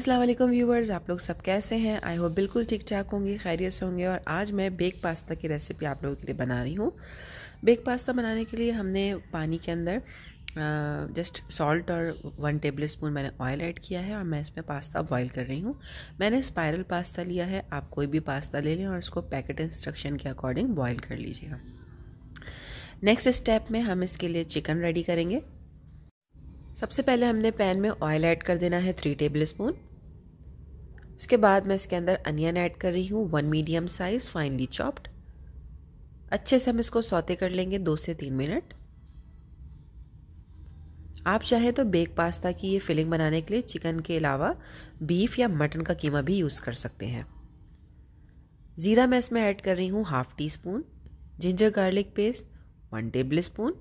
अस्सलाम वालेकुम व्यूवर्स आप लोग सब कैसे हैं आई होप बिल्कुल ठीक ठाक होंगे खैरियत से होंगे और आज मैं बेक पास्ता की रेसिपी आप लोगों के लिए बना रही हूँ बेक पास्ता बनाने के लिए हमने पानी के अंदर जस्ट सॉल्ट और वन टेबल स्पून मैंने ऑयल ऐड किया है और मैं इसमें पास्ता बॉईल कर रही हूँ मैंने स्पायरल पास्ता लिया है आप कोई भी पास्ता ले लें और उसको पैकेट इंस्ट्रक्शन के अकॉर्डिंग बॉयल कर लीजिएगा नेक्स्ट स्टेप में हम इसके लिए चिकन रेडी करेंगे सबसे पहले हमने पैन में ऑयल ऐड कर देना है थ्री टेबल स्पून उसके बाद मैं इसके अंदर अनियन ऐड कर रही हूँ one medium size finely chopped अच्छे से हम इसको सौते कर लेंगे दो से तीन मिनट आप चाहें तो बेक पास्ता की ये फिलिंग बनाने के लिए चिकन के अलावा बीफ या मटन का कीमा भी यूज़ कर सकते हैं ज़ीरा मैं इसमें ऐड कर रही हूँ half teaspoon ginger garlic paste one tablespoon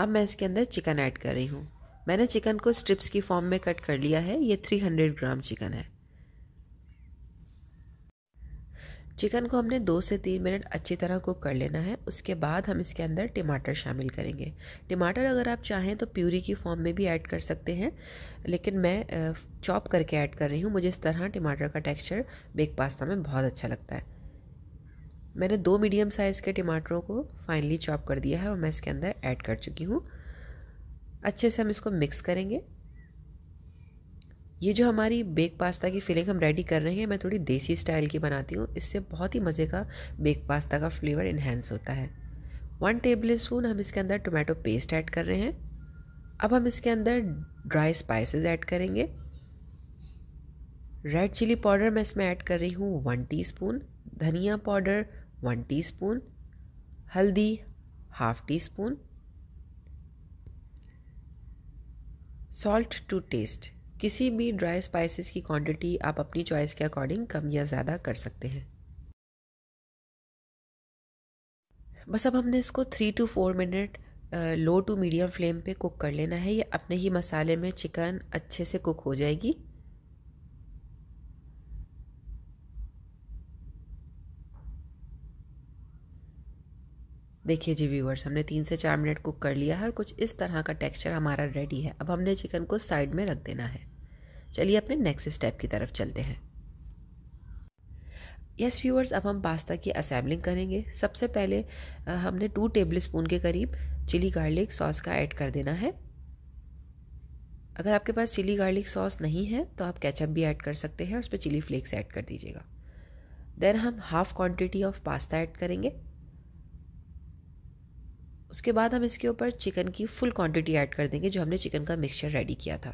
अब मैं इसके अंदर चिकन ऐड कर रही हूँ मैंने चिकन को स्ट्रिप्स की फॉर्म में कट कर लिया है ये 300 ग्राम चिकन है चिकन को हमने दो से तीन मिनट अच्छी तरह कुक कर लेना है उसके बाद हम इसके अंदर टमाटर शामिल करेंगे टमाटर अगर आप चाहें तो प्यूरी की फॉर्म में भी ऐड कर सकते हैं लेकिन मैं चॉप करके ऐड कर रही हूँ मुझे इस तरह टमाटर का टेक्सचर बेक पास्ता में बहुत अच्छा लगता है मैंने दो मीडियम साइज़ के टमाटरों को फाइनली चॉप कर दिया है और मैं इसके अंदर ऐड कर चुकी हूँ अच्छे से हम इसको मिक्स करेंगे ये जो हमारी बेक पास्ता की फिलिंग हम रेडी कर रहे हैं मैं थोड़ी देसी स्टाइल की बनाती हूँ इससे बहुत ही मज़े का बेक पास्ता का फ्लेवर इन्हेंस होता है वन टेबल स्पून हम इसके अंदर टोमेटो पेस्ट ऐड कर रहे हैं अब हम इसके अंदर ड्राई स्पाइसेस ऐड करेंगे रेड चिली पाउडर मैं इसमें ऐड कर रही हूँ वन टी धनिया पाउडर वन टी हल्दी half teaspoon salt to taste किसी भी ड्राई स्पाइसेस की क्वांटिटी आप अपनी चॉइस के अकॉर्डिंग कम या ज़्यादा कर सकते हैं बस अब हमने इसको three two four minute low to medium flame पे कुक कर लेना है ये अपने ही मसाले में चिकन अच्छे से कुक हो जाएगी देखिए जी व्यूवर्स हमने तीन से चार मिनट कुक कर लिया है और कुछ इस तरह का टेक्सचर हमारा रेडी है अब हमने चिकन को साइड में रख देना है चलिए अपने नेक्स्ट स्टेप की तरफ चलते हैं यस व्यूअर्स अब हम पास्ता की असेंबलिंग करेंगे सबसे पहले हमने टू टेबल स्पून के करीब चिली गार्लिक सॉस का ऐड कर देना है अगर आपके पास चिली गार्लिक सॉस नहीं है तो आप केचप भी ऐड कर सकते हैं और उस पर चिली फ्लेक्स ऐड कर दीजिएगा देन हम half quantity of pasta add करेंगे उसके बाद हम इसके ऊपर चिकन की फुल क्वांटिटी ऐड कर देंगे जो हमने चिकन का मिक्सचर रेडी किया था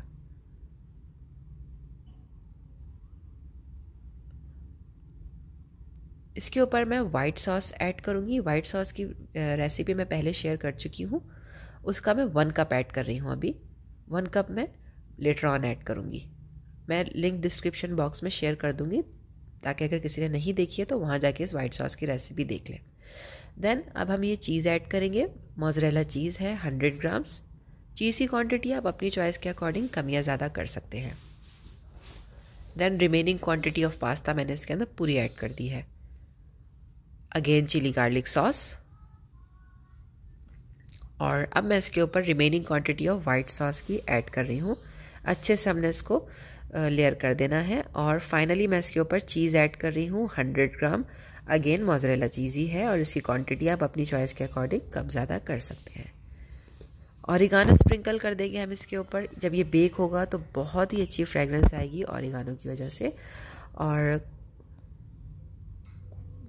इसके ऊपर मैं वाइट सॉस ऐड करूँगी वाइट सॉस की रेसिपी मैं पहले शेयर कर चुकी हूँ उसका मैं वन कप ऐड कर रही हूँ अभी वन कप मैं लेटर ऑन ऐड करूँगी मैं लिंक डिस्क्रिप्शन बॉक्स में शेयर कर दूँगी ताकि अगर किसी ने नहीं देखी है तो वहाँ जाके इस वाइट सॉस की रेसिपी देख लें देन अब हम ये चीज़ ऐड करेंगे मोजरेला चीज़ है 100 ग्राम्स चीज़ की क्वांटिटी आप अपनी चॉइस के अकॉर्डिंग कम या ज़्यादा कर सकते हैं then remaining quantity of pasta मैंने इसके अंदर पूरी ऐड कर दी है अगेन चिली गार्लिक सॉस और अब मैं इसके ऊपर remaining quantity of white sauce की ऐड कर रही हूँ अच्छे से हमने इसको लेयर कर देना है और फाइनली मैं इसके ऊपर चीज़ ऐड कर रही हूँ hundred gram again mozzarella cheese ही है और इसकी क्वांटिटी आप अपनी चॉइस के अकॉर्डिंग कम ज़्यादा कर सकते हैं और स्प्रिंकल कर देंगे हम इसके ऊपर जब ये बेक होगा तो बहुत ही अच्छी फ्रेगरेंस आएगी और की वजह से और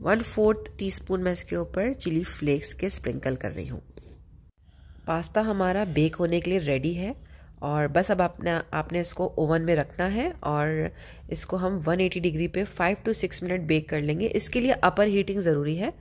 वन फोर्थ स्पून मैं इसके ऊपर चिली फ्लेक्स के स्प्रिंकल कर रही हूँ पास्ता हमारा बेक होने के लिए रेडी है और बस अब आपने आपने इसको ओवन में रखना है और इसको हम 180 डिग्री पे 5 टू 6 मिनट बेक कर लेंगे इसके लिए अपर हीटिंग ज़रूरी है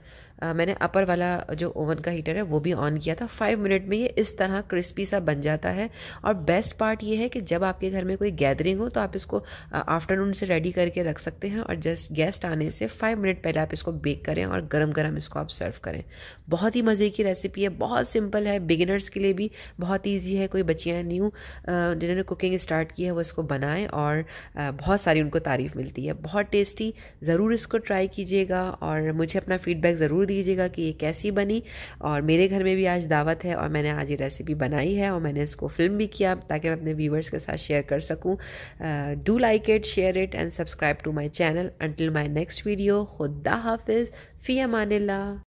आ, मैंने अपर वाला जो ओवन का हीटर है वो भी ऑन किया था फाइव मिनट में ये इस तरह क्रिस्पी सा बन जाता है और बेस्ट पार्ट ये है कि जब आपके घर में कोई गैदरिंग हो तो आप इसको आफ्टरनून से रेडी करके रख सकते हैं और जस्ट गेस्ट आने से फाइव मिनट पहले आप इसको बेक करें और गर्म गर्म इसको आप सर्व करें बहुत ही मज़े की रेसिपी है बहुत सिंपल है बिगिनर्स के लिए भी बहुत ईजी है कोई बच्चियाँ न्यू जिन्होंने कुकिंग स्टार्ट की है वो इसको बनाएं और बहुत सारी उनको तारीफ़ मिलती है बहुत टेस्टी ज़रूर इसको ट्राई कीजिएगा और मुझे अपना फीडबैक ज़रूर दीजिएगा कि ये कैसी बनी और मेरे घर में भी आज दावत है और मैंने आज ये रेसिपी बनाई है और मैंने इसको फिल्म भी किया ताकि मैं अपने व्यूवर्स के साथ शेयर कर सकूँ do like it share it and subscribe to my channel until my next video खुदा हाफिज़ फ़ी अमान